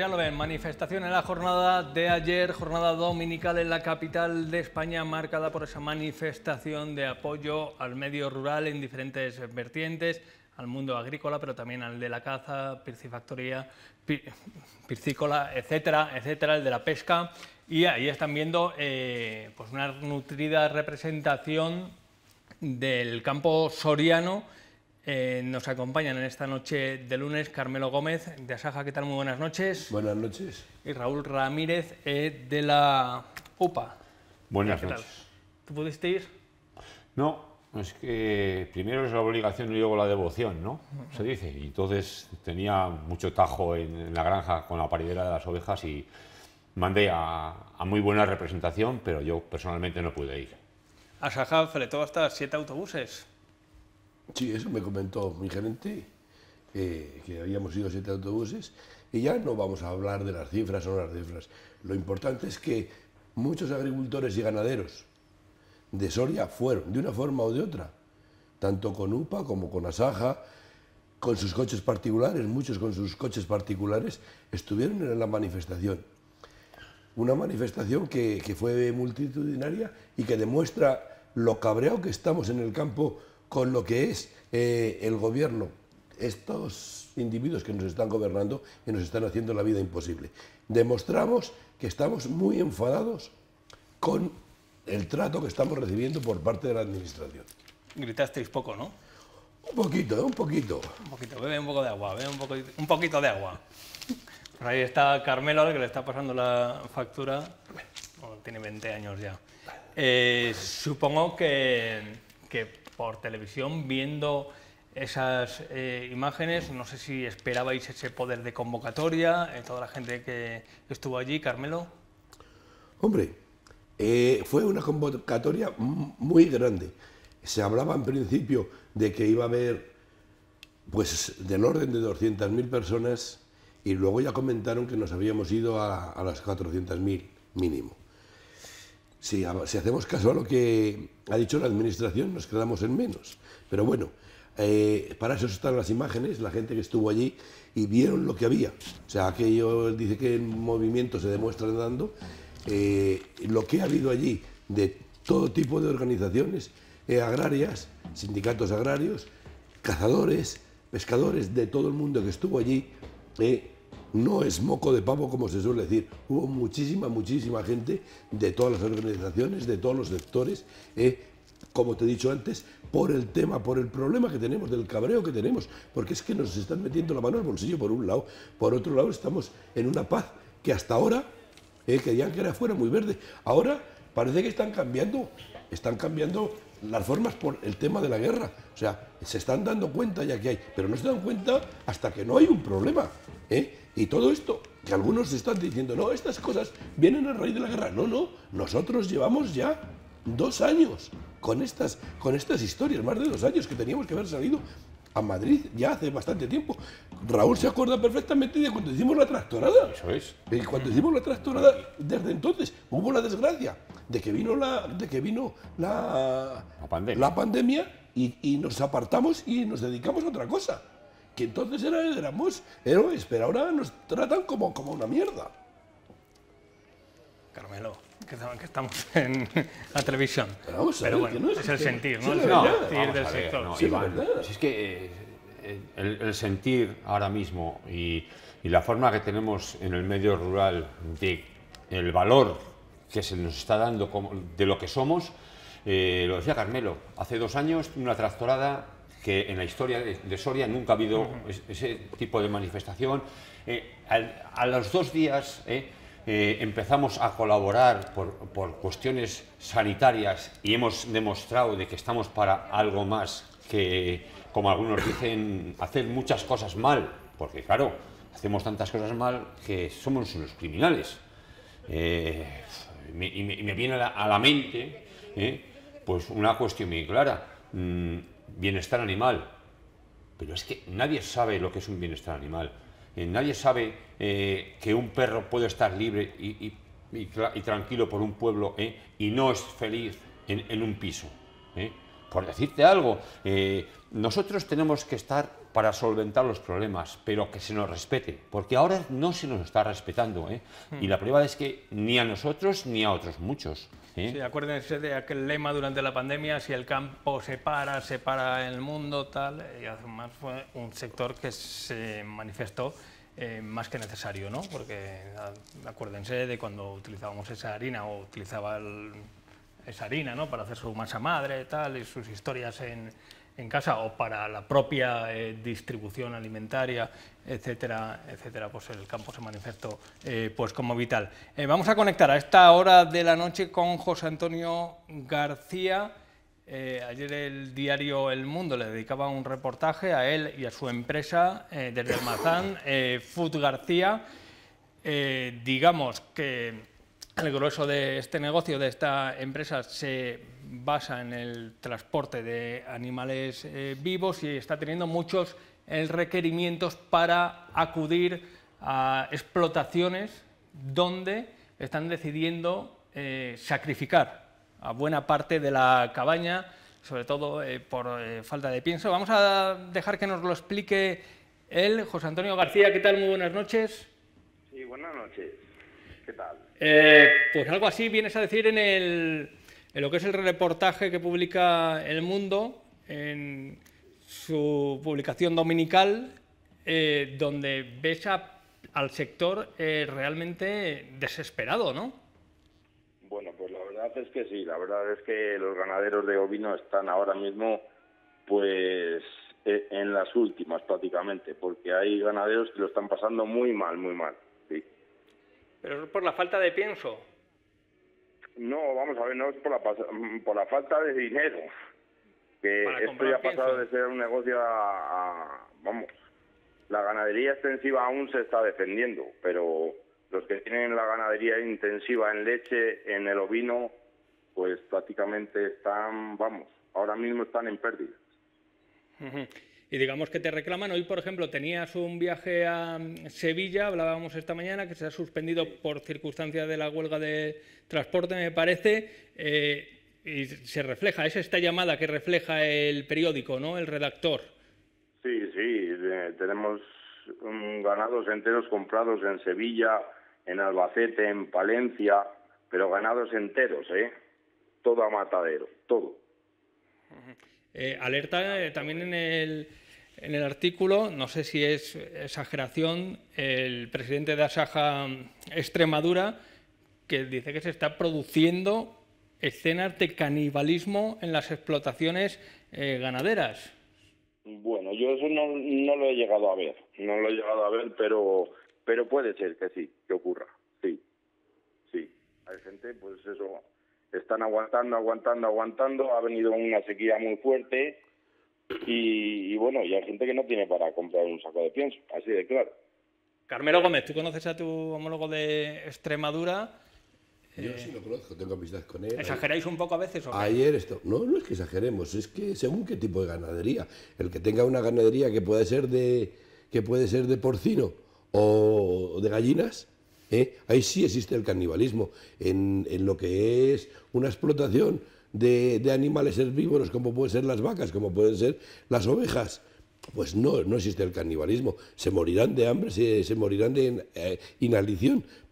ya lo ven, manifestación en la jornada de ayer, jornada dominical en la capital de España, marcada por esa manifestación de apoyo al medio rural en diferentes vertientes, al mundo agrícola, pero también al de la caza, piscifactoría, piscícola, etcétera, etcétera, el de la pesca. Y ahí están viendo eh, pues una nutrida representación del campo soriano eh, nos acompañan en esta noche de lunes Carmelo Gómez de Asaja. ¿Qué tal? Muy buenas noches. Buenas noches. Y Raúl Ramírez eh, de la UPA. Buenas noches. ¿Tú pudiste ir? No, es que primero es la obligación y luego la devoción, ¿no? Se dice. Y entonces tenía mucho tajo en, la granja con la paridera de las ovejas y mandé a, muy buena representación, pero yo personalmente no pude ir. Asaja fletó hasta siete autobuses. Sí, eso me comentó mi gerente, que habíamos ido siete autobuses, y ya no vamos a hablar de las cifras o no las cifras. Lo importante es que muchos agricultores y ganaderos de Soria fueron, de una forma o de otra, tanto con UPA como con Asaja, con sus coches particulares, muchos con sus coches particulares, estuvieron en la manifestación. Una manifestación que, que fue multitudinaria y que demuestra lo cabreado que estamos en el campo con lo que es eh, el gobierno, estos individuos que nos están gobernando y nos están haciendo la vida imposible. Demostramos que estamos muy enfadados con el trato que estamos recibiendo por parte de la Administración. Gritasteis poco, ¿no? Un poquito, un poquito. Un poquito, bebe un poco de agua, bebe un, poquito de agua. ahí está Carmelo, ahora que le está pasando la factura. tiene 20 años ya. Eh, supongo que por televisión viendo esas eh, imágenes. No sé si esperabais ese poder de convocatoria, eh, toda la gente que estuvo allí, Carmelo. Hombre, eh, fue una convocatoria muy grande. Se hablaba en principio de que iba a haber, pues, del orden de 200.000 personas y luego ya comentaron que nos habíamos ido a, a las 400.000 mínimo. si hacemos caso a lo que ha dicho la administración, nos quedamos en menos. Pero bueno, eh, para eso están las imágenes, la gente que estuvo allí y vieron lo que había. O sea, aquello dice que el movimiento se demuestra andando. Eh, lo que ha habido allí de todo tipo de organizaciones eh, agrarias, sindicatos agrarios, cazadores, pescadores, de todo el mundo que estuvo allí, no es moco de pavo como se suele decir. Hubo muchísima, muchísima gente de todas las organizaciones, de todos los sectores, eh, como te he dicho antes, por el tema, por el problema que tenemos, del cabreo que tenemos, porque es que nos están metiendo la mano al bolsillo por un lado, por otro lado estamos en una paz que hasta ahora eh, ya que era fuera muy verde. Ahora parece que están cambiando, están cambiando las formas por el tema de la guerra. O sea, se están dando cuenta ya que hay, pero no se dan cuenta hasta que no hay un problema. ¿Eh? Y todo esto, que algunos están diciendo, no, estas cosas vienen a raíz de la guerra. No, no, nosotros llevamos ya dos años con estas, con estas historias, más de dos años que teníamos que haber salido a Madrid ya hace bastante tiempo. Raúl se acuerda perfectamente de cuando hicimos la tractorada. Eso es. cuando hicimos la tractorada, desde entonces hubo la desgracia de que vino la, de que vino la, la pandemia, y nos apartamos y nos dedicamos a otra cosa. Y entonces éramos héroes, pero ahora nos tratan como, como una mierda. Carmelo, que, que estamos en la televisión. Pero, bueno, es, el sentir, ¿no? el sentir del sector. sí, es que eh, el, sentir ahora mismo y, la forma que tenemos en el medio rural de el valor que se nos está dando de lo que somos, eh, lo decía Carmelo, hace dos años una tractorada que en la historia de Soria nunca ha habido ese tipo de manifestación. Eh, a los dos días eh, eh, empezamos a colaborar por, por, cuestiones sanitarias y hemos demostrado de que estamos para algo más que, como algunos dicen, hacer muchas cosas mal, porque claro, hacemos tantas cosas mal que somos unos criminales. y, me, viene a la, mente pues una cuestión muy clara. Mm, bienestar animal. Pero es que nadie sabe lo que es un bienestar animal. Eh, nadie sabe eh, que un perro puede estar libre y, tranquilo por un pueblo eh, y no es feliz en, en un piso. Por decirte algo, nosotros tenemos que estar para solventar los problemas, pero que se nos respete, porque ahora no se nos está respetando. ¿eh? Hmm. Y la prueba es que ni a nosotros ni a otros muchos. ¿eh? Sí, acuérdense de aquel lema durante la pandemia, si el campo se para, se para el mundo, tal, y además fue un sector que se manifestó eh, más que necesario, ¿no? Porque ah, acuérdense de cuando utilizábamos esa harina o utilizaba esa harina, ¿no? Para hacer su masa madre, tal, y sus historias en en casa o para la propia eh, distribución alimentaria, etcétera, etcétera, pues el campo se manifestó eh, pues como vital. Eh, vamos a conectar a esta hora de la noche con José Antonio García. ayer el diario El Mundo le dedicaba un reportaje a él y a su empresa desde Almazán, Food García. digamos que el grueso de este negocio, de esta empresa, se basa en el transporte de animales eh, vivos y está teniendo muchos eh, requerimientos para acudir a explotaciones donde están decidiendo eh, sacrificar a buena parte de la cabaña, sobre todo por falta de pienso. Vamos a dejar que nos lo explique él, José Antonio García. ¿Qué tal? Muy buenas noches. Sí, buenas noches. ¿Qué tal? pues algo así vienes a decir en el en lo que es el reportaje que publica El Mundo en su publicación dominical, eh, donde ves al sector eh, realmente desesperado, ¿no? Bueno, pues la verdad es que sí, la verdad es que los ganaderos de ovino están ahora mismo pues e, en las últimas prácticamente, porque hay ganaderos que lo están pasando muy mal, muy mal. Pero es por la falta de pienso. No, vamos a ver, no es por la, mm, falta de dinero. Que esto ya ha pasado de ser un negocio a, Vamos, la ganadería extensiva aún se está defendiendo, pero los que tienen la ganadería intensiva en leche, en el ovino, pues prácticamente están, vamos, ahora mismo están en pérdidas y digamos que te reclaman. Hoy, por ejemplo, tenías un viaje a mm, Sevilla, hablábamos esta mañana, que se ha suspendido por circunstancias de la huelga de transporte, me parece. Eh, y se refleja, es esta llamada que refleja el periódico, ¿no? El redactor. Sí, sí, tenemos ganados enteros comprados en Sevilla, en Albacete, en Palencia, pero ganados enteros, ¿eh? Todo a matadero, todo. Eh, alerta eh, también en el en el artículo, no sé si es exageración, el presidente de Asaja Extremadura, que dice que se está produciendo escenas de canibalismo en las explotaciones eh, ganaderas. Bueno, yo eso no, no, lo he llegado a ver, no lo he llegado a ver, pero, pero puede ser que sí, que ocurra, sí, sí. Hay gente, pues eso, están aguantando, aguantando, aguantando, ha venido una sequía muy fuerte, y, bueno, y hay gente que no tiene para comprar un saco de pienso, así de claro. Carmelo Gómez, tú conoces a tu homólogo de Extremadura. Yo eh, sí lo conozco, tengo amistades con él. ¿Exageráis un poco a veces? ¿o Ayer esto. No, no es que exageremos, es que según qué tipo de ganadería. El que tenga una ganadería que puede ser de, que puede ser de porcino o de gallinas, ¿eh? ahí sí existe el canibalismo. En, en lo que es una explotación de, animales herbívoros como pueden ser las vacas, como pueden ser las ovejas. Pues no, no existe el canibalismo. Se morirán de hambre, se, morirán de eh,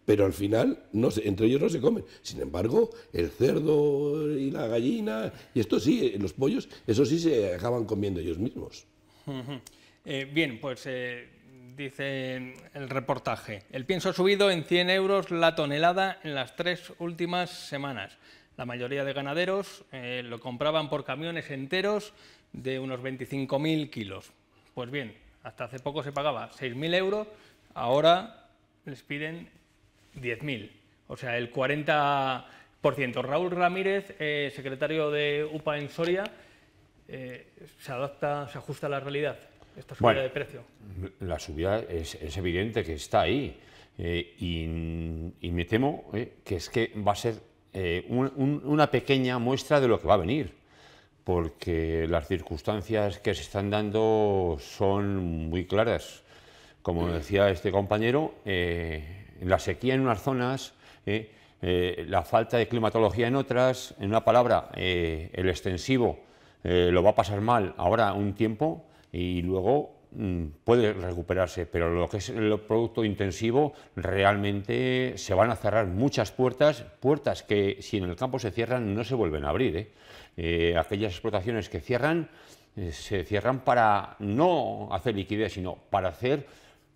pero al final no entre ellos no se comen. Sin embargo, el cerdo y la gallina, y esto sí, eh, los pollos, eso sí se acaban comiendo ellos mismos. Eh, bien, pues... Eh, dice el reportaje. El pienso ha subido en 100 euros la tonelada en las tres últimas semanas. La mayoría de ganaderos eh, lo compraban por camiones enteros de unos 25.000 kilos. Pues bien, hasta hace poco se pagaba 6.000 euros, ahora les piden 10.000, o sea, el 40%. Raúl Ramírez, eh, secretario de UPA en Soria, eh, se adapta, se ajusta a la realidad esta subida de precio. La subida es, evidente que está ahí. y, me temo que es que va a ser eh, una pequeña muestra de lo que va a venir, porque las circunstancias que se están dando son muy claras. Como decía este compañero, eh, la sequía en unas zonas, eh, la falta de climatología en otras, en una palabra, el extensivo lo va a pasar mal ahora un tiempo y luego Mm, puede recuperarse, pero lo que es el producto intensivo realmente se van a cerrar muchas puertas, puertas que si en el campo se cierran no se vuelven a abrir. ¿eh? Eh, aquellas explotaciones que cierran eh, se cierran para no hacer liquidez, sino para hacer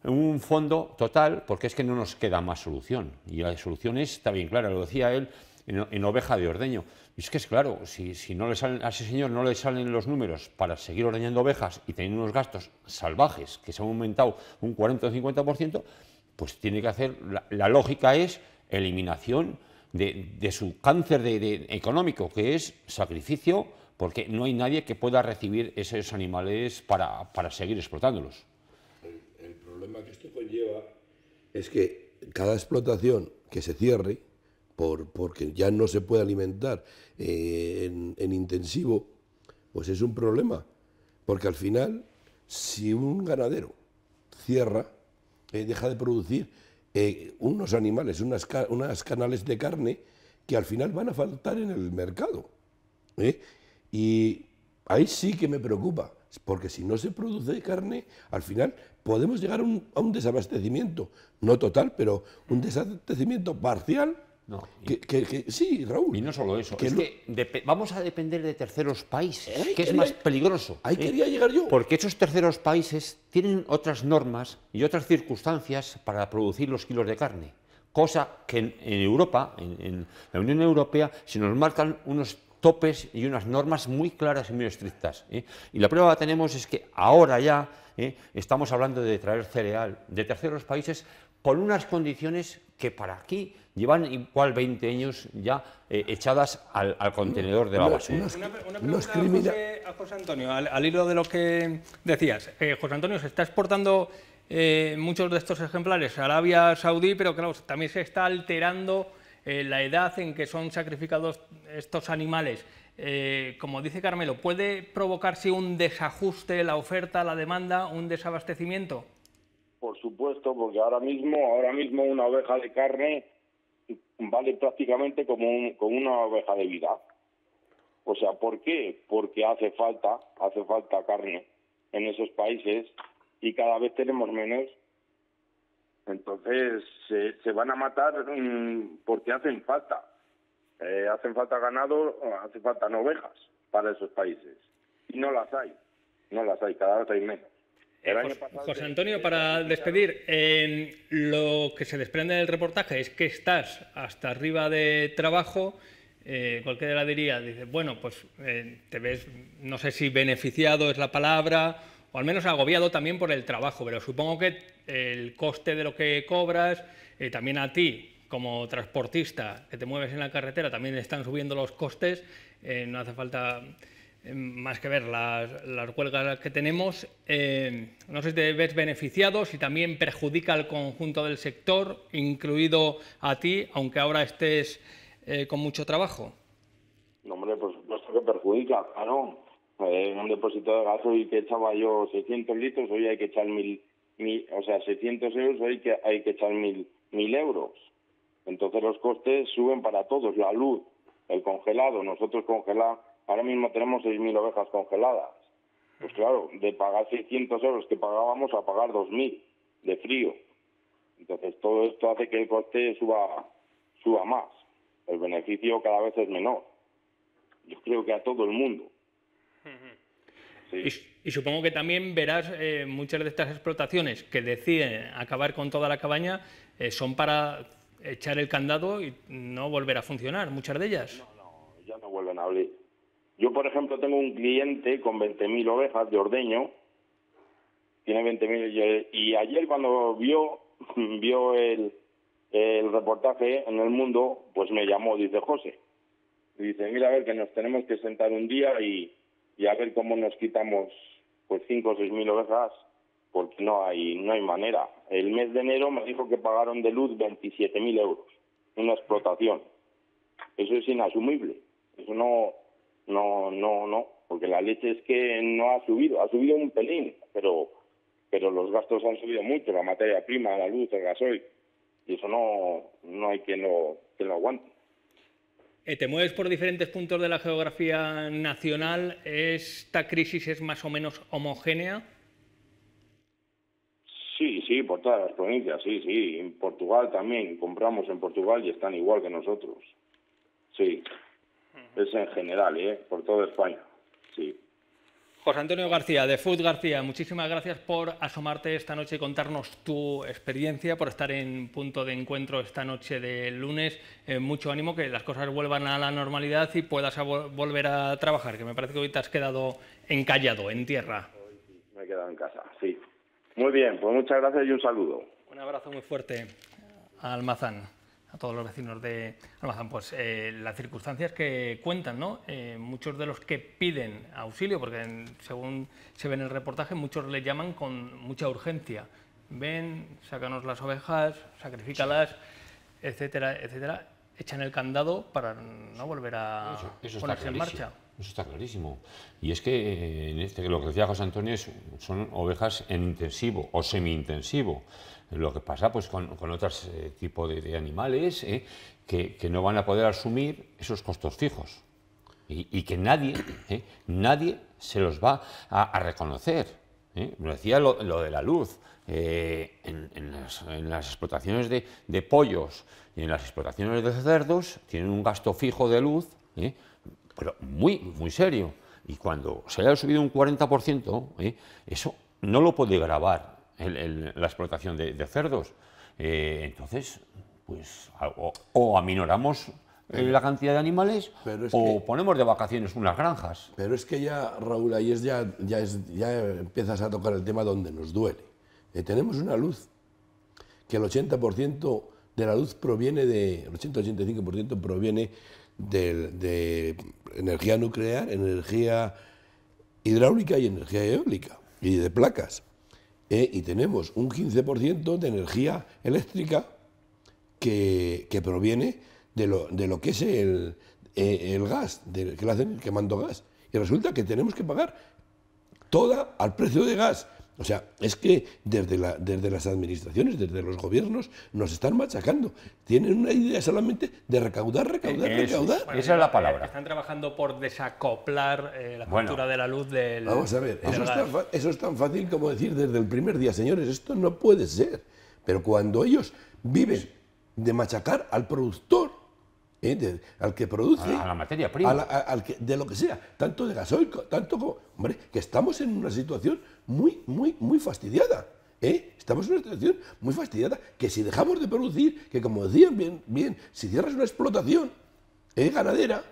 un fondo total, porque es que no nos queda más solución. Y la solución es, está bien clara, lo decía él, en oveja de ordeño. Y es que es claro, si, si, no le salen, a ese señor no le salen los números para seguir ordeñando ovejas y tener unos gastos salvajes que se han aumentado un 40 o 50%, pues tiene que hacer, la, lógica es eliminación de, su cáncer de, económico, que es sacrificio, porque no hay nadie que pueda recibir esos animales para, seguir explotándolos. el problema que esto conlleva es que cada explotación que se cierre, porque ya no se puede alimentar eh, en, intensivo, pues es un problema. Porque al final, si un ganadero cierra, eh, deja de producir eh, unos animales, unas, canales de carne que al final van a faltar en el mercado. Y ahí sí que me preocupa, porque si no se produce carne, al final podemos llegar a un, a un desabastecimiento, no total, pero un desabastecimiento parcial no. Que, sí, Raúl. Y no solo eso, que vamos a depender de terceros países, que es más peligroso. Ahí eh, quería llegar yo. Porque esos terceros países tienen otras normas y otras circunstancias para producir los kilos de carne, cosa que en, Europa, en, la Unión Europea, se nos marcan unos topes y unas normas muy claras y muy estrictas. ¿eh? Y la prueba que tenemos es que ahora ya ¿eh? estamos hablando de traer cereal de terceros países con unas condiciones que para aquí llevan igual 20 años ya eh, echadas al, contenedor de la basura. Una, pregunta a José, Antonio, al, hilo de lo que decías. Eh, José Antonio, se está exportando eh, muchos de estos ejemplares a Arabia Saudí, pero claro, también se está alterando la edad en que son sacrificados estos animales. como dice Carmelo, ¿puede provocarse un desajuste la oferta, la demanda, un desabastecimiento? Por supuesto, porque ahora mismo, ahora mismo una oveja de carne vale prácticamente como, un, una oveja de vida. O sea, ¿por qué? Porque hace falta, hace falta carne en esos países y cada vez tenemos menos. Entonces se, van a matar mm, porque hacen falta. Eh, hacen falta ganado, hace falta ovejas para esos países. Y no las hay, no las hay, cada vez hay menos. Eh, José Antonio, para despedir, eh, lo que se desprende del reportaje es que estás hasta arriba de trabajo. Eh, cualquiera diría, dice, bueno, pues eh, te ves, no sé si beneficiado es la palabra, o al menos agobiado también por el trabajo, pero supongo que el coste de lo que cobras, también a ti como transportista que te mueves en la carretera, también están subiendo los costes, no hace falta eh, más que ver las, huelgas que tenemos, eh, no sé si te ves beneficiado, si también perjudica al conjunto del sector, incluido a ti, aunque ahora estés eh, con mucho trabajo. No, hombre, por supuesto que perjudica, claro. En un depósito de gas gasoil que echaba yo 600 litros, hoy hay que echar mil, o sea, 600 euros, hoy que hay que echar mil, mil euros. Entonces los costes suben para todos, la luz, el congelado, nosotros congelamos Ahora mismo tenemos 6.000 ovejas congeladas. Pues claro, de pagar 600 euros que pagábamos a pagar 2.000 de frío. Entonces todo esto hace que el coste suba, suba más. El beneficio cada vez es menor. Yo creo que a todo el mundo. Y, supongo que también verás eh, muchas de estas explotaciones que deciden acabar con toda la cabaña eh, son para echar el candado y no volver a funcionar, muchas de ellas. No, no, ya no vuelven a abrir. Yo, por ejemplo, tengo un cliente con 20.000 ovejas de ordeño, tiene 20.000, y ayer cuando vio, vio el, reportaje en el mundo, pues me llamó, dice José. dice, mira, a ver, que nos tenemos que sentar un día y, a ver cómo nos quitamos pues 5 o 6.000 ovejas, porque no hay, no hay manera. El mes de enero me dijo que pagaron de luz 27.000 mil euros, una explotación. Eso es inasumible. Eso no, no, no, no, porque la leche es que no ha subido, ha subido un pelín, pero, pero los gastos han subido mucho, la materia prima, la luz, el gasoil, y eso no, hay quien lo, quien lo aguante. Eh, Te mueves por diferentes puntos de la geografía nacional. ¿Esta crisis es más o menos homogénea? Sí, sí, por todas las provincias, sí, sí. En Portugal también, compramos en Portugal y están igual que nosotros. Sí es en general, ¿eh? por toda España. Sí. José Antonio García, de Food García, muchísimas gracias por asomarte esta noche y contarnos tu experiencia, por estar en punto de encuentro esta noche de lunes. Eh, mucho ánimo, que las cosas vuelvan a la normalidad y puedas volver a trabajar, que me parece que hoy te has quedado encallado, en tierra. me he quedado en casa, sí. Muy bien, pues muchas gracias y un saludo. Un abrazo muy fuerte, Almazán a todos los vecinos de Almazán, pues eh, las circunstancias que cuentan, ¿no? Eh, muchos de los que piden auxilio, porque según se ve en el reportaje, muchos le llaman con mucha urgencia. Ven, sácanos las ovejas, sacrifícalas, etcétera, etcétera. Echan el candado para no volver a ponerse en marcha. Eso está clarísimo. Y es que eh, este, lo que decía José Antonio es, son ovejas en intensivo o semi-intensivo. Lo que pasa pues, con, con otros eh, de, animales eh, que, no van a poder asumir esos costos fijos y, que nadie, eh, nadie se los va a, reconocer. Lo decía lo, de la luz. En, las, explotaciones de, pollos y en las explotaciones de cerdos tienen un gasto fijo de luz, pero muy, muy serio. Y cuando se haya subido un 40%, eso no lo puede grabar la explotación de, cerdos. Eh, entonces, pues o, o aminoramos eh, la cantidad de animales o ponemos de vacaciones unas granjas. Pero es que ya, Raúl, ahí es ya, ya, es, ya empiezas a tocar el tema donde nos duele. Eh, tenemos una luz que el 80% de la luz proviene de, el 80-85% proviene de, energía nuclear, energía hidráulica y energía eólica y de placas. Eh, y tenemos un 15% de energía eléctrica que, proviene de lo, que es el, eh, el gas, que lo hacen quemando gas. Y resulta que tenemos que pagar toda al precio de gas. O sea, es que desde, desde las administraciones, desde los gobiernos, nos están machacando. Tienen una idea solamente de recaudar, recaudar, eh, recaudar. Esa es la palabra. Están trabajando por desacoplar eh, la factura cultura de la luz del... Vamos a ver, eso es, tan, fácil como decir desde el primer día, señores, esto no puede ser. Pero cuando ellos viven de machacar al productor, eh, al que produce. A la, materia prima. al que, de lo que sea, tanto de gasoil, tanto como. Hombre, que estamos en una situación muy, muy, muy fastidiada. ¿eh? Estamos en una situación muy fastidiada, que si dejamos de producir, que como decían bien, bien si cierras una explotación ¿eh? ganadera,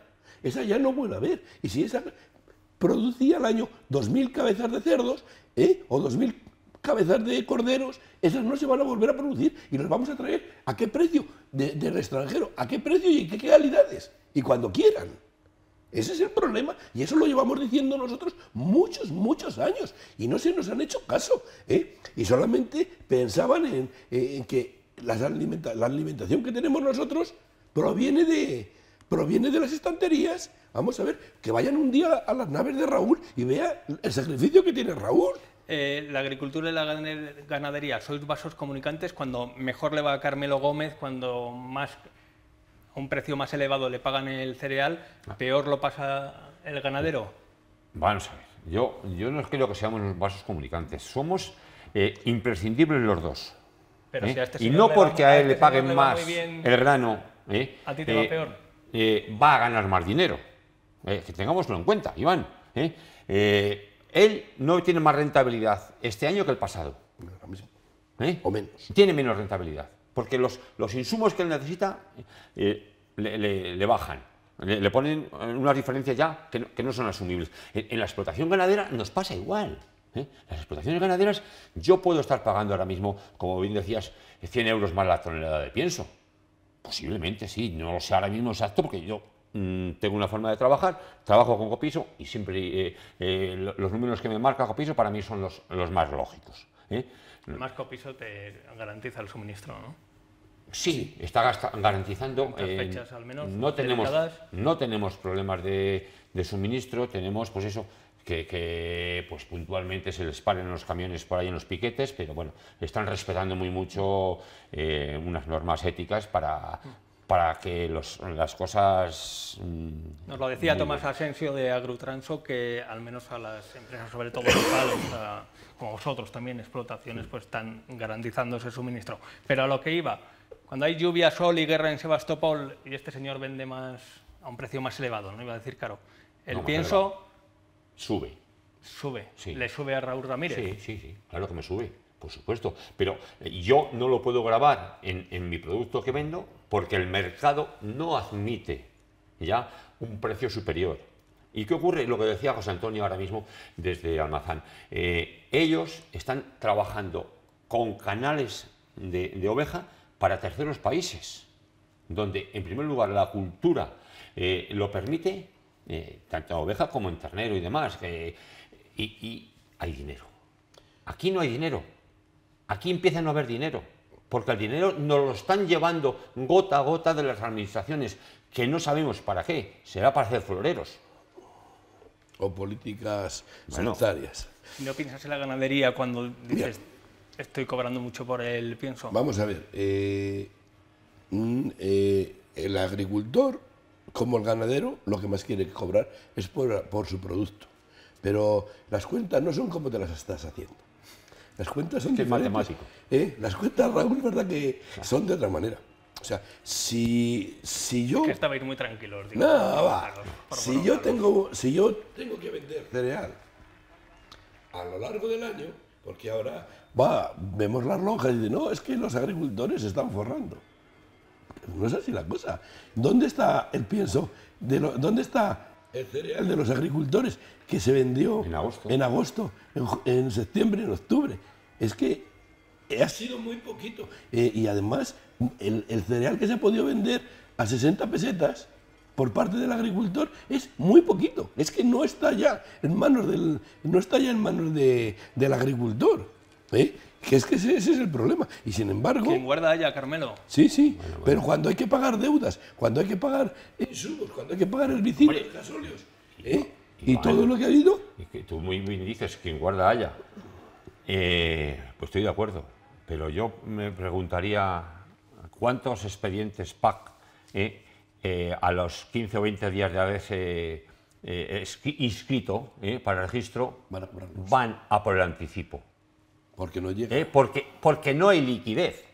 esa ya no vuelve a haber. Y si esa producía al año 2.000 cabezas de cerdos ¿eh? o 2.000 cabezas de corderos, esas no se van a volver a producir y las vamos a traer a qué precio de, del extranjero, a qué precio y qué calidades, y cuando quieran. Ese es el problema y eso lo llevamos diciendo nosotros muchos, muchos años y no se nos han hecho caso. ¿eh? Y solamente pensaban en, que la alimentación que tenemos nosotros proviene de, proviene de las estanterías. Vamos a ver, que vayan un día a las naves de Raúl y vea el sacrificio que tiene Raúl. Eh, la agricultura y la ganadería, sois vasos comunicantes cuando mejor le va a Carmelo Gómez, cuando más a un precio más elevado le pagan el cereal, ah. peor lo pasa el ganadero. Vamos a ver, yo, yo no creo que seamos los vasos comunicantes, somos eh, imprescindibles los dos. Pero ¿eh? este y no porque a él este le paguen más el grano, ¿eh? a ti te va peor. va a ganar más dinero. que tengámoslo en cuenta, Iván. él no tiene más rentabilidad este año que el pasado. O menos. Tiene menos rentabilidad porque los, los insumos que él necesita eh, le, bajan. Le, ponen unas diferencias ya que no, son asumibles. En, la explotación ganadera nos pasa igual. ¿eh? Las explotaciones ganaderas, yo puedo estar pagando ahora mismo, como bien decías, 100 euros más la tonelada de pienso. Posiblemente sí, no lo sé ahora mismo exacto, porque yo mm, tengo una forma de trabajar, trabajo con copiso y siempre eh, eh, los números que me marca copiso para mí son los, los más lógicos. ¿eh? Más copiso te garantiza el suministro, ¿no? Sí, está garantizando. Eh, al no, tenemos, no tenemos problemas de, suministro, tenemos, pues eso, que, pues puntualmente se les paren los camiones por ahí en los piquetes, pero bueno, están respetando muy mucho eh, unas normas éticas para, para que las cosas... Mm, Nos lo decía Tomás Asensio de Agrotranso que al menos a las empresas, sobre todo locales, como vosotros también, explotaciones, pues están garantizando ese suministro. Pero a lo que iba, cuando hay lluvia, sol y guerra en Sebastopol, y este señor vende más a un precio más elevado, no iba a decir caro. El pienso... Sube. Sube. Le sube a Raúl Ramírez. Sí, sí, Claro que me sube, por supuesto. Pero eh, yo no lo puedo grabar en, mi producto que vendo porque el mercado no admite ya un precio superior. ¿Y qué ocurre? Lo que decía José Antonio ahora mismo desde Almazán. Eh, ellos están trabajando con canales de oveja para terceros países, donde en primer lugar la cultura eh, lo permite, eh, tanto a oveja como en ternero y demás, y, hay dinero. Aquí no hay dinero, aquí empieza a no haber dinero, porque el dinero nos lo están llevando gota a gota de las administraciones, que no sabemos para qué, será para hacer floreros. O políticas sanitarias. ¿No piensas en la ganadería cuando dices estoy cobrando mucho por el pienso. Vamos a ver, eh, mm, eh, el agricultor, como el ganadero, lo que más quiere cobrar es por, su producto. Pero las cuentas no son como te las estás haciendo. Las cuentas son Qué matemático. Eh, las cuentas, Raúl, es verdad que son de otra manera. O sea, si, yo... que estabais muy tranquilos. Digo, no, va. si, yo tengo, si yo tengo que vender cereal a lo largo del año, porque ahora, va, vemos las lonjas y dicen, no, es que los agricultores están forrando. No es así la cosa. ¿Dónde está el pienso? ¿Dónde está el cereal de los agricultores que se vendió en agosto, en, septiembre, en octubre? Es que ha sido muy poquito. Eh, y además, el, el cereal que se ha podido vender a 60 pesetas, por parte del agricultor es muy poquito. Es que no está ya en manos del, no está ya en manos de, del agricultor. ¿eh? Que es que ese, es el problema. Y sin embargo. Quien guarda haya, Carmelo. Sí, sí. Pero cuando hay que pagar deudas, cuando hay que pagar insumos, cuando hay que pagar el gasóleos, y, ¿eh? todo lo que ha habido. Y que tú muy bien dices, quien guarda haya. Eh, pues estoy de acuerdo. Pero yo me preguntaría cuántos expedientes PAC eh, a los 15 o 20 días de haberse eh, inscrito eh, para registro, van a, por el anticipo. Porque no llega. porque, porque no hay liquidez.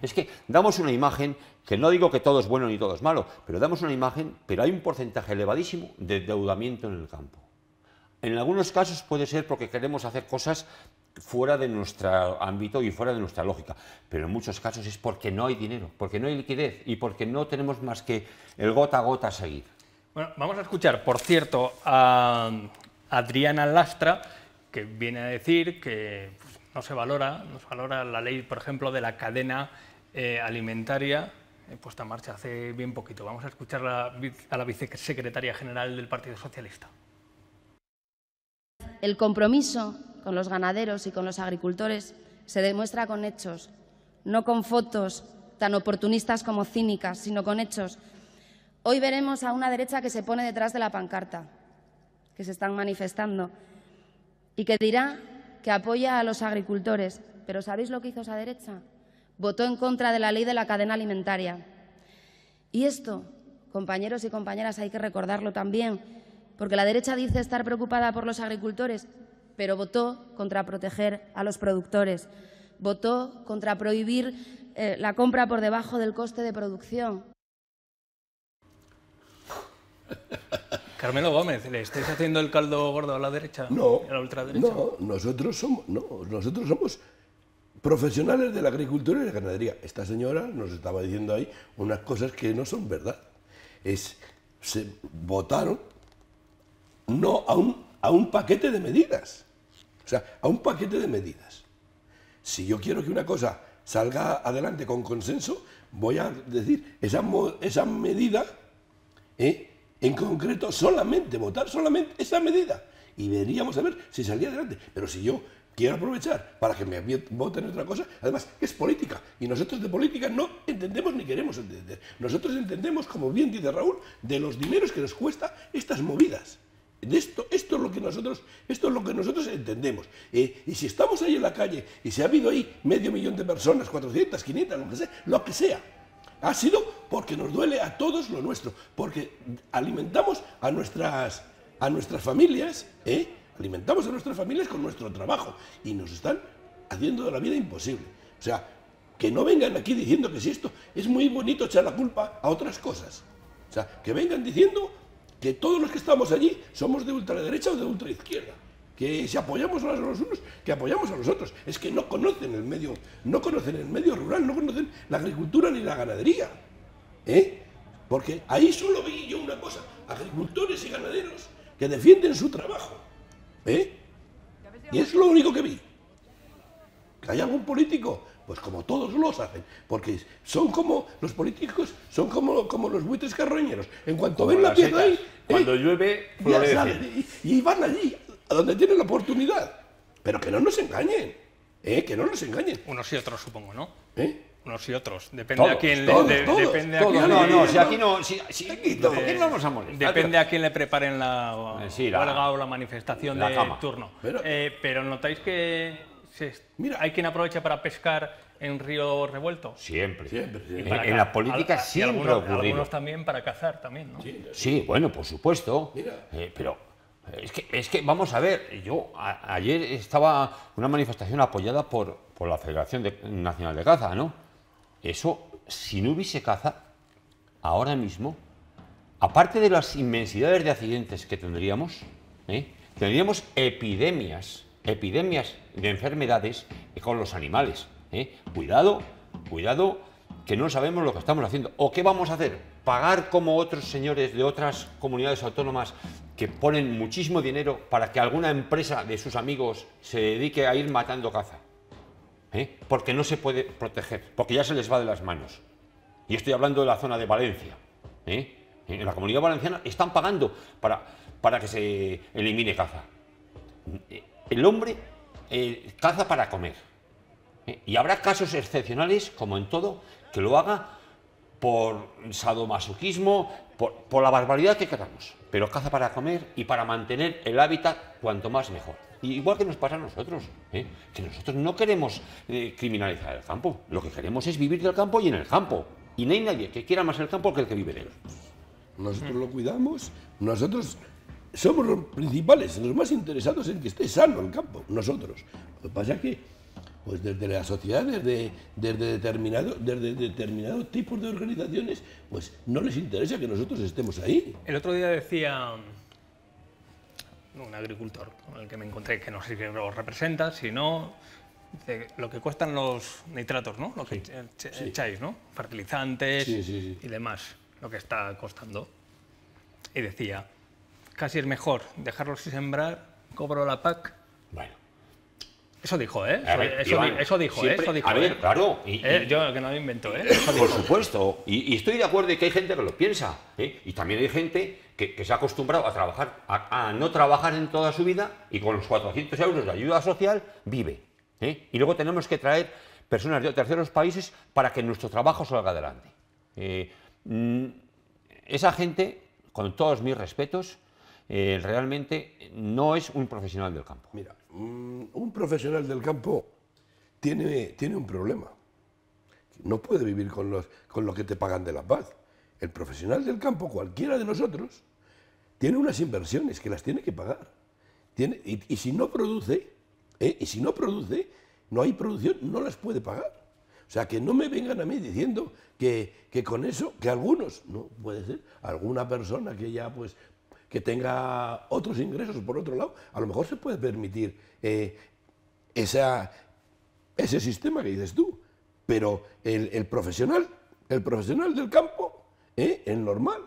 Es que damos una imagen, que no digo que todo es bueno ni todo es malo, pero damos una imagen, pero hay un porcentaje elevadísimo de endeudamiento en el campo. En algunos casos puede ser porque queremos hacer cosas fuera de nuestro ámbito y fuera de nuestra lógica. Pero en muchos casos es porque no hay dinero, porque no hay liquidez y porque no tenemos más que el gota a gota a seguir. Bueno, vamos a escuchar, por cierto, a Adriana Lastra, que viene a decir que pues, no se valora, no se valora la ley, por ejemplo, de la cadena eh, alimentaria eh, puesta en marcha hace bien poquito. Vamos a escuchar a, a la vicesecretaria general del Partido Socialista. El compromiso con los ganaderos y con los agricultores se demuestra con hechos, no con fotos tan oportunistas como cínicas, sino con hechos. Hoy veremos a una derecha que se pone detrás de la pancarta, que se están manifestando, y que dirá que apoya a los agricultores. Pero ¿sabéis lo que hizo esa derecha? Votó en contra de la ley de la cadena alimentaria. Y esto, compañeros y compañeras, hay que recordarlo también, porque la derecha dice estar preocupada por los agricultores, pero votó contra proteger a los productores, votó contra prohibir eh, la compra por debajo del coste de producción. Carmelo Gómez, ¿le estáis haciendo el caldo gordo a la derecha? No, a la ultraderecha? no nosotros somos, no, nosotros somos profesionales de la agricultura y la ganadería. Esta señora nos estaba diciendo ahí unas cosas que no son verdad. Es, se votaron no a un, a un paquete de medidas. O sea, a un paquete de medidas. Si yo quiero que una cosa salga adelante con consenso, voy a decir, esa, medida, ¿eh? en concreto, solamente, votar solamente esa medida. Y veríamos a ver si salía adelante. Pero si yo quiero aprovechar para que me voten otra cosa, además es política, y nosotros de política no entendemos ni queremos entender. Nosotros entendemos, como bien dice Raúl, de los dineros que nos cuesta estas movidas esto, esto, es lo que nosotros, esto es lo que nosotros entendemos. y si estamos ahí en la calle y se ha habido ahí medio millón de personas, 400, 500, lo que sea, lo que sea ha sido porque nos duele a todos lo nuestro, porque alimentamos a nuestras, a nuestras familias, ¿eh? alimentamos a nuestras familias con nuestro trabajo y nos están haciendo de la vida imposible. O sea, que no vengan aquí diciendo que si esto es muy bonito echar la culpa a otras cosas. O sea, que vengan diciendo que todos los que estamos allí somos de ultraderecha o de ultraizquierda. Que si apoyamos a los unos, que apoyamos a los otros. Es que no conocen el medio, no conocen el medio rural, no conocen la agricultura ni la ganadería. ¿eh? Porque ahí solo vi yo una cosa, agricultores y ganaderos que defienden su trabajo. ¿eh? Y es lo único que vi. Que hay algún político pues como todos los hacen, porque son como los políticos, son como, como los buitres carroñeros. En cuanto ven la piedra ahí, cuando eh, llueve, y, van allí, a donde tienen la oportunidad. Pero que no nos engañen, eh, que no nos engañen. Unos y otros, supongo, ¿no? ¿Eh? unos y otros. Depende a quién le, No, vamos a molestar? Depende a quién le preparen la, o la manifestación de turno. Pero, eh, pero notáis que Mira, hay quien aprovecha para pescar en río revuelto. Siempre. En, la política siempre ocurre. Algunos también para cazar también, ¿no? Sí, bueno, por supuesto. Eh, pero eh, es que, es que, vamos a ver, yo ayer estaba una manifestación apoyada por, por la Federación Nacional de Caza, ¿no? Eso, si no hubiese caza, ahora mismo, aparte de las inmensidades de accidentes que tendríamos, ¿eh? tendríamos epidemias epidemias de enfermedades con los animales. ¿eh? Cuidado, cuidado, que no sabemos lo que estamos haciendo. ¿O qué vamos a hacer? ¿Pagar como otros señores de otras comunidades autónomas que ponen muchísimo dinero para que alguna empresa de sus amigos se dedique a ir matando caza? ¿Eh? Porque no se puede proteger, porque ya se les va de las manos. Y estoy hablando de la zona de Valencia. ¿eh? En la comunidad valenciana están pagando para, para que se elimine caza el hombre eh, caza para comer. Eh, y habrá casos excepcionales, como en todo, que lo haga por sadomasoquismo, por, la barbaridad que queramos. Pero caza para comer y para mantener el hábitat cuanto más mejor. igual que nos pasa a nosotros, eh, que nosotros no queremos criminalizar el campo. Lo que queremos es vivir del campo y en el campo. Y no hay nadie que quiera más el campo que el que vive en él. Nosotros lo cuidamos, nosotros somos los principales, los más interesados en que esté sano el campo, nosotros. Lo que pasa es que pues desde la sociedad, desde, determinado, desde determinados tipos de organizaciones, pues no les interesa que nosotros estemos ahí. El otro día decía un agricultor con el que me encontré, que no sé quién lo representa, si no, lo que cuestan los nitratos, ¿no? Lo que echáis, ¿no? Fertilizantes y demás, lo que está costando. Y decía, casi es mejor dejarlos sin sembrar, cobro la PAC. Bueno. Eso dijo, ¿eh? Eso, dijo, ¿eh? a ver, ¿eh? claro. ¿Eh? Yo que no lo invento, ¿eh? por supuesto. Y, estoy de acuerdo en que hay gente que lo piensa. ¿eh? Y también hay gente que, se ha acostumbrado a trabajar, a, a, no trabajar en toda su vida y con los 400 euros de ayuda social vive. Y luego tenemos que traer personas de terceros países para que nuestro trabajo salga adelante. Mm, esa gente, con todos mis respetos, eh, realmente no es un profesional del campo. Mira, mm, un profesional del campo tiene, tiene un problema. No puede vivir con, los, con lo que te pagan de la paz. El profesional del campo, cualquiera de nosotros, tiene unas inversiones que las tiene que pagar. Tiene, y, si no produce, eh, y si no produce, no hay producción, no las puede pagar. O sea, que no me vengan a mí diciendo que, que, con eso, que algunos, no puede ser, alguna persona que ya pues que tenga otros ingresos por otro lado, a lo mejor se puede permitir eh, ese sistema que dices tú, pero el, profesional, el profesional del campo, eh, el normal,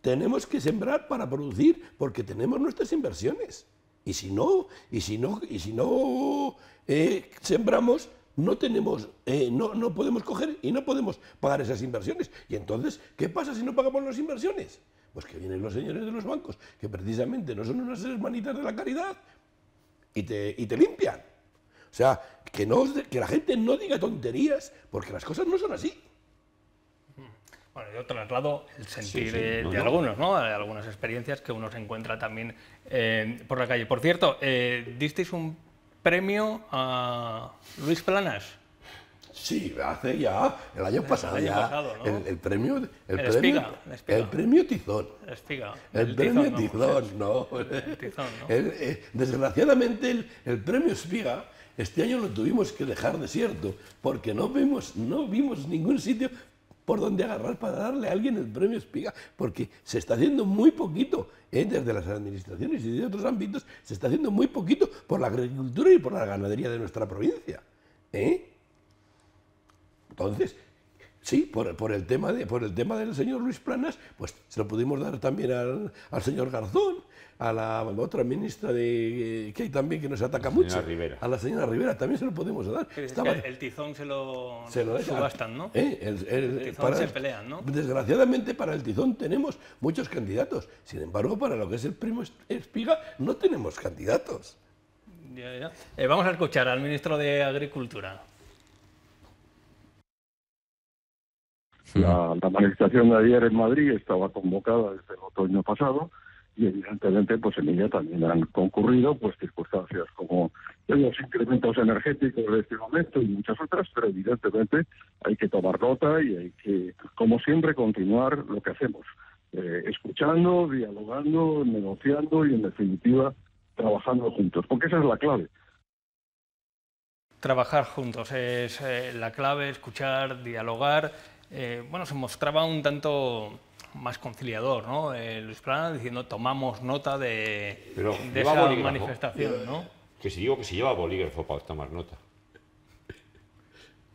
tenemos que sembrar para producir porque tenemos nuestras inversiones. Y si no, y si no, y si no eh, sembramos, no tenemos, eh, no, no podemos coger y no podemos pagar esas inversiones. Y entonces, ¿qué pasa si no pagamos las inversiones? Pues que vienen los señores de los bancos, que precisamente no son unas hermanitas de la caridad, y te, y te limpian. O sea, que, no, que la gente no diga tonterías, porque las cosas no son así. Bueno, yo traslado el sentir de, algunos, ¿no? De algunas experiencias que uno se encuentra también eh, por la calle. Por cierto, eh, disteis un premio a Luis Planas. Sí, hace ya, el año pasado el ya, el, premio, el, premio, el premio Tizón, el, premio Tizón, no, eh, desgraciadamente el, premio Espiga este año lo tuvimos que dejar desierto porque no vimos, no vimos ningún sitio por donde agarrar para darle a alguien el premio Espiga, porque se está haciendo muy poquito, eh, desde las administraciones y de otros ámbitos, se está haciendo muy poquito por la agricultura y por la ganadería de nuestra provincia. ¿eh? Entonces, sí, por, el tema de, por el tema del señor Luis Planas, pues se lo pudimos dar también al, señor Garzón, a la, otra ministra de, eh, que hay también que nos ataca mucho. Rivera. A la señora Rivera también se lo podemos dar. el tizón se lo, se lo subastan, ¿no? Eh, el, tizón se pelean, ¿no? Desgraciadamente para el tizón tenemos muchos candidatos. Sin embargo, para lo que es el primo Espiga no tenemos candidatos. Eh, vamos a escuchar al ministro de Agricultura. La, manifestación de ayer en Madrid estaba convocada desde el otoño pasado y evidentemente pues en ella también han concurrido pues circunstancias como eh, los incrementos energéticos de este momento y muchas otras, pero evidentemente hay que tomar nota y hay que, como siempre, continuar lo que hacemos, eh, escuchando, dialogando, negociando y en definitiva trabajando juntos, porque esa es la clave trabajar juntos. Es eh, la clave, escuchar, dialogar eh, bueno, se mostraba un tanto más conciliador, ¿no? Eh, Luis Plana diciendo tomamos nota de, esa manifestación, ¿no? Que si digo que se lleva bolígrafo para tomar nota.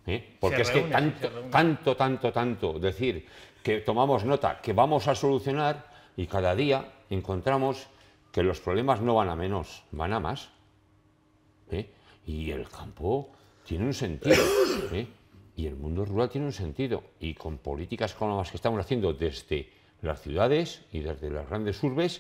¿Eh? Porque es que tanto, tanto, tanto, tanto decir que tomamos nota, que vamos a solucionar y cada día encontramos que los problemas no van a menos, van a más. Y el campo tiene un sentido. Y el mundo rural tiene un sentido. Y con políticas como que estamos haciendo desde las ciudades y desde las grandes urbes,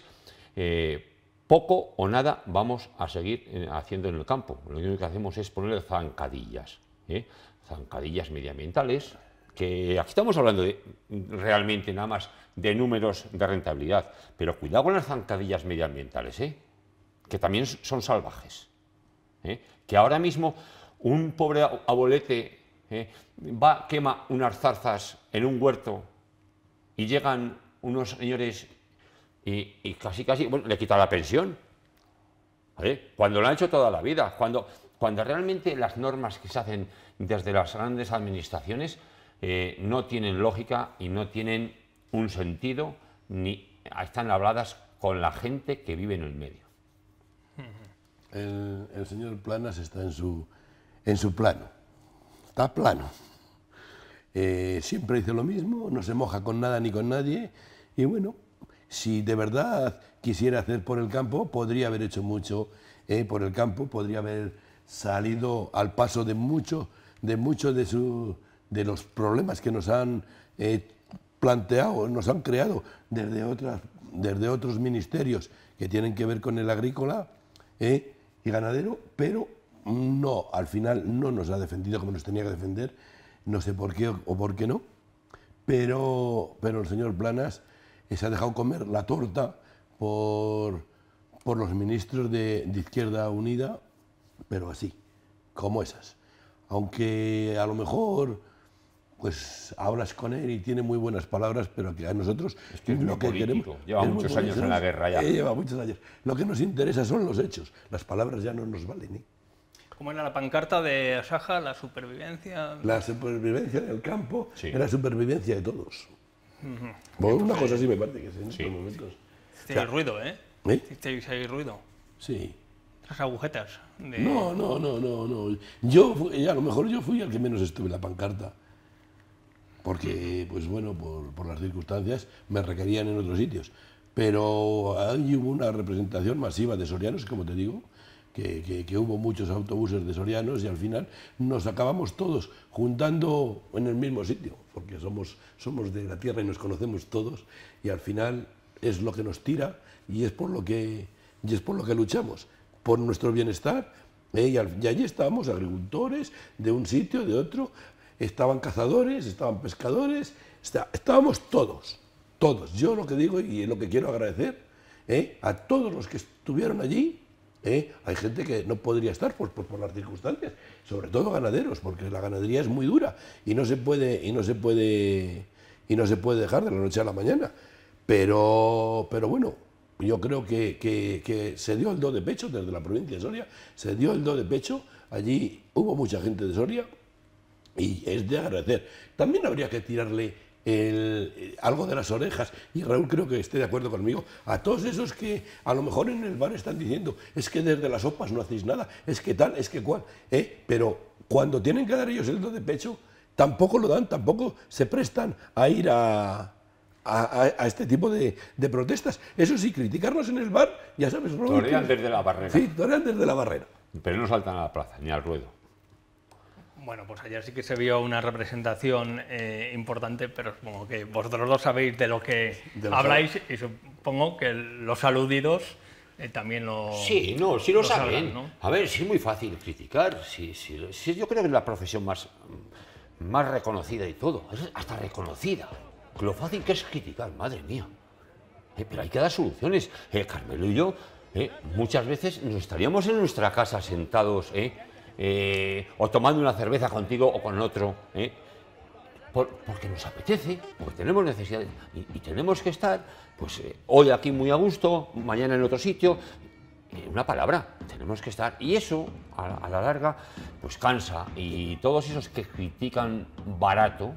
eh, poco o nada vamos a seguir eh, haciendo en el campo. Lo único que hacemos es ponerle zancadillas, ¿eh? zancadillas medioambientales, que aquí estamos hablando realmente nada más de números de rentabilidad, pero cuidado con las zancadillas medioambientales, que también son salvajes. Que ahora mismo un pobre abolete ¿eh? va, quema unas zarzas en un huerto y llegan unos señores y, casi, casi, bueno, le quita la pensión. Cuando lo han hecho toda la vida, cuando, cuando realmente las normas que se hacen desde las grandes administraciones eh, no tienen lógica y no tienen un sentido, ni están habladas con la gente que vive en el medio. El, el señor Planas está en su, en su plano está plano. Eh, siempre dice lo mismo, no se moja con nada ni con nadie. Y bueno, si de verdad quisiera hacer por el campo, podría haber hecho mucho eh, por el campo, podría haber salido al paso de muchos de, muchos de, de los problemas que nos han eh, planteado, nos han creado desde, otras, desde otros ministerios que tienen que ver con el agrícola y ganadero, pero no, al final no nos ha defendido como nos tenía que defender, no sé por qué o por qué no, pero, pero el señor Planas eh, se ha dejado comer la torta por, por los ministros de, Izquierda Unida, pero así, como esas. Aunque a lo mejor pues hablas con él y tiene muy buenas palabras, pero que a nosotros lo que queremos... Lleva muchos años en la guerra ya. Eh, lleva muchos años. Lo que nos interesa son los hechos. Las palabras ya no nos valen. ¿eh? ¿Cómo era la pancarta de Asaja? La supervivencia. La supervivencia del campo era la supervivencia de todos. una cosa así me parece que en estos momentos. Sí, ruido, ¿eh? ¿Eh? ruido. Sí. Las agujetas. No, no, no, no, no. Yo, eh, a lo mejor yo fui el que menos estuve en la pancarta. Porque, pues bueno, por, las circunstancias me requerían en otros sitios. Pero hay hubo una representación masiva de sorianos, como te digo, que, hubo muchos autobuses de sorianos y al final nos acabamos todos juntando en el mismo sitio, porque somos, somos de la tierra y nos conocemos todos y al final es lo que nos tira y es por lo que, y es por lo que luchamos, por nuestro bienestar. Eh, y, allí estábamos agricultores de un sitio, de otro, estaban cazadores, estaban pescadores, estábamos todos, todos. Yo lo que digo y lo que quiero agradecer eh, a todos los que estuvieron allí, ¿Eh? Hay gente que no podría estar por las circunstancias, sobre todo ganaderos, porque la ganadería es muy dura y no se puede, y no se puede, y no se puede dejar de la noche a la mañana. Pero, pero bueno, yo creo que se dio el do de pecho desde la provincia de Soria, se dio el do de pecho, allí hubo mucha gente de Soria y es de agradecer. También habría que tirarle el, eh, algo de las orejas, y Raúl creo que esté de acuerdo conmigo, a todos esos que a lo mejor en el bar están diciendo, es que desde las sopas no hacéis nada, es que tal, es que cual, ¿eh? pero cuando tienen que dar ellos el do de pecho, tampoco lo dan, tampoco se prestan a ir a... A, este tipo de, protestas. Eso sí, criticarnos en el bar, ya sabes, Raúl. desde la barrera. Sí, desde la barrera. Pero no saltan a la plaza, ni al ruedo. Bueno, pues ayer sí que se vio una representación eh, importante, pero supongo que vosotros lo sabéis de lo que habláis y supongo que los aludidos eh, también lo Sí, no, sí lo, saben. A ver, sí es muy fácil criticar. Sí, yo creo que es la profesión más, más reconocida y todo. hasta reconocida. Lo fácil que es criticar, madre mía. Eh, pero hay que dar soluciones. Carmelo y yo muchas veces nos estaríamos en nuestra casa sentados... Eh, eh, o tomando una cerveza contigo o con otro, ¿eh? porque nos apetece, porque tenemos necesidad y, tenemos que estar, pues eh, hoy aquí muy a gusto, mañana en otro sitio. Una palabra, tenemos que estar. Y eso, a, la larga, pues cansa. Y todos esos que critican barato,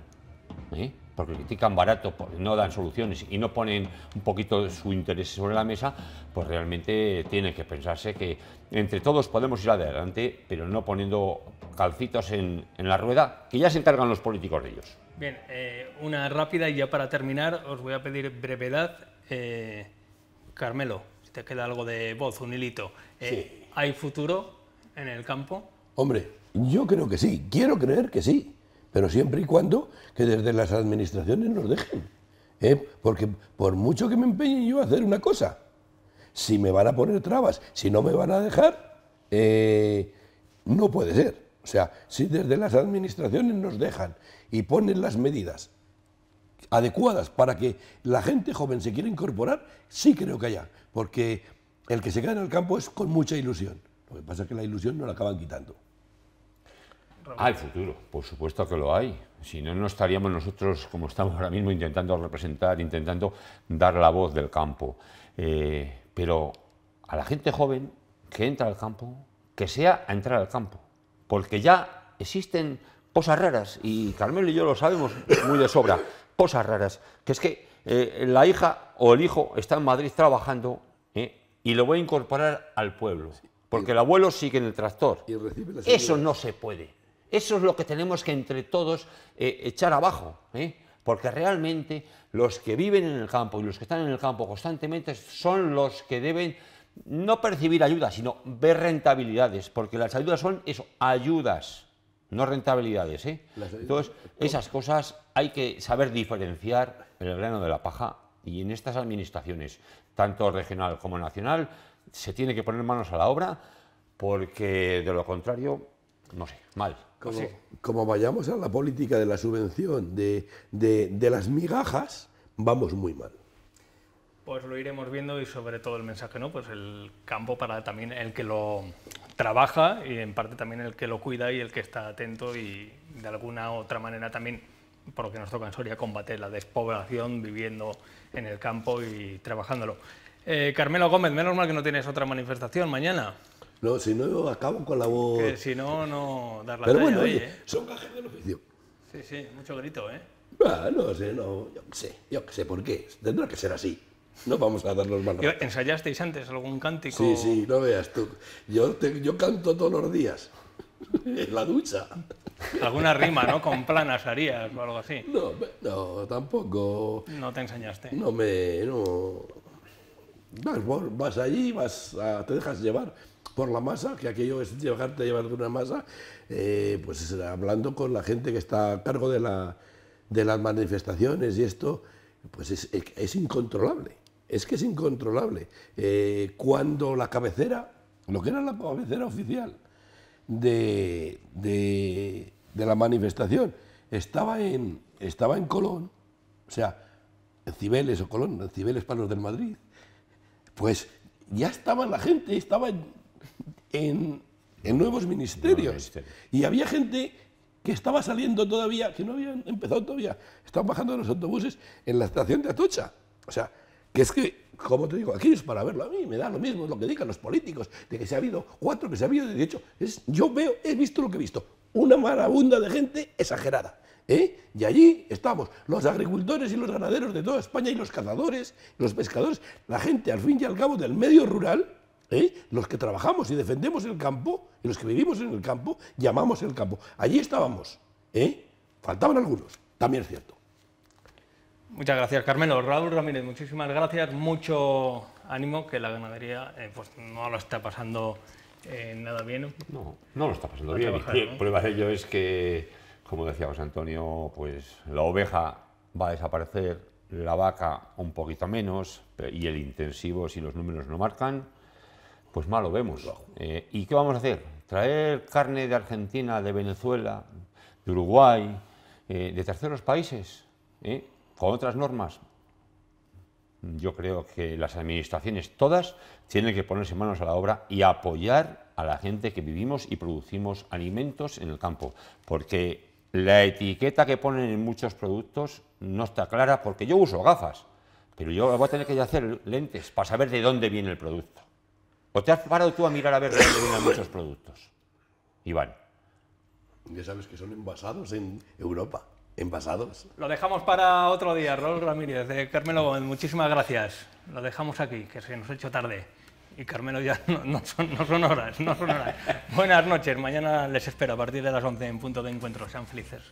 ¿eh? porque critican barato, porque no dan soluciones y no ponen un poquito de su interés sobre la mesa, pues realmente tiene que pensarse que entre todos podemos ir adelante, pero no poniendo calcitos en, la rueda, que ya se encargan los políticos de ellos. Bien, eh, una rápida y ya para terminar os voy a pedir brevedad. Eh, Carmelo, si te queda algo de voz, un hilito. Eh, ¿Hay futuro en el campo? Hombre, yo creo que sí, quiero creer que sí pero siempre y cuando que desde las administraciones nos dejen. ¿eh? Porque por mucho que me empeñe yo a hacer una cosa, si me van a poner trabas, si no me van a dejar, eh, no puede ser. O sea, si desde las administraciones nos dejan y ponen las medidas adecuadas para que la gente joven se quiera incorporar, sí creo que allá, porque el que se queda en el campo es con mucha ilusión. Lo que pasa es que la ilusión no la acaban quitando. Hay ah, futuro, por supuesto que lo hay. Si no, no estaríamos nosotros como estamos ahora mismo intentando representar, intentando dar la voz del campo. Eh, pero a la gente joven que entra al campo, que sea a entrar al campo, porque ya existen cosas raras, y Carmelo y yo lo sabemos muy de sobra, cosas raras, que es que eh, la hija o el hijo está en Madrid trabajando eh, y lo voy a incorporar al pueblo, porque el abuelo sigue en el tractor. Eso no se puede. Eso es lo que tenemos que entre todos eh, echar abajo, ¿eh? porque realmente los que viven en el campo y los que están en el campo constantemente son los que deben no percibir ayudas, sino ver rentabilidades, porque las ayudas son eso, ayudas, no rentabilidades. ¿eh? Entonces, esas cosas hay que saber diferenciar el grano de la paja y en estas administraciones, tanto regional como nacional, se tiene que poner manos a la obra porque de lo contrario, no sé, mal. Como, vayamos a la política de la subvención de, las migajas, vamos muy mal. Pues lo iremos viendo y sobre todo el mensaje, ¿no? Pues el campo para también el que lo trabaja y en parte también el que lo cuida y el que está atento y de alguna otra manera también, porque nos toca en Soria, combater la despoblación viviendo en el campo y trabajándolo. Eh, Carmelo Gómez, menos mal que no tienes otra manifestación mañana. No, si no, acabo con la voz. Que si no, no dar la Pero bueno, oye, ¿eh? son cajas del oficio. Sí, sí, mucho grito, ¿eh? Ah, no sé, no, yo sé, yo qué sé por qué. Tendrá que ser así. No vamos a dar darnos mal. ¿Ensayasteis antes algún cántico? Sí, sí, no veas tú. Yo, yo canto todos los días. en la ducha. Alguna rima, ¿no? Con planas harías o algo así. No, no tampoco. No te enseñaste. No me. No. Vas, vas allí, vas a, te dejas llevar por la masa, que aquello es llevarte a llevarte una masa, eh, pues hablando con la gente que está a cargo de, las manifestaciones y esto, pues es, incontrolable, es que es incontrolable. Eh, cuando la cabecera, lo que era la cabecera oficial de, la manifestación, estaba en, estaba en Colón, o sea, en Cibeles o Colón, en Cibeles los del Madrid, pues ya estaba la gente, estaba en en, nuevos ministerios. Y había gente que estaba saliendo todavía, que no habían empezado todavía, estaban bajando los autobuses en la estación de Atocha. O sea, que es que, como te digo, aquí es para verlo a mí, me da lo mismo lo que digan los políticos, de que se ha habido cuatro, que se ha habido hecho Es, yo veo, he visto lo que he visto, una marabunda de gente exagerada. ¿eh? Y allí estamos, los agricultores y los ganaderos de toda España y los cazadores, los pescadores, la gente al fin y al cabo del medio rural, ¿Eh? los que trabajamos y defendemos el campo, y los que vivimos en el campo, llamamos el campo. Allí estábamos. ¿eh? Faltaban algunos, también es cierto. Muchas gracias, Carmelo. Raúl Ramírez, muchísimas gracias. Mucho ánimo, que la ganadería eh, pues, no lo está pasando nada bien. No, no lo está pasando bien. Prueba de ello es que, como decíamos Antonio, pues la oveja va a desaparecer, la vaca un poquito menos, y el intensivo, si los números no marcan, pues mal vemos. Eh, ¿Y qué vamos a hacer? ¿Traer carne de Argentina, de Venezuela, de Uruguay, eh, de terceros países, eh, con otras normas? Yo creo que las administraciones todas tienen que ponerse manos a la obra y apoyar a la gente que vivimos y producimos alimentos en el campo, porque la etiqueta que ponen en muchos productos no está clara, porque yo uso gafas, pero yo voy a tener que hacer lentes para saber de dónde viene el producto. ¿O te has parado tú a mirar a ver dónde vienen muchos productos? Iván. Ya sabes que son envasados en Europa. Envasados. Lo dejamos para otro día, Rol Ramírez, de Carmelo Gómez. Muchísimas gracias. Lo dejamos aquí, que se nos ha hecho tarde. Y Carmelo ya no, son, no son, horas, no son horas. Buenas noches, mañana les espero a partir de las 11 en punto de encuentro. Sean felices.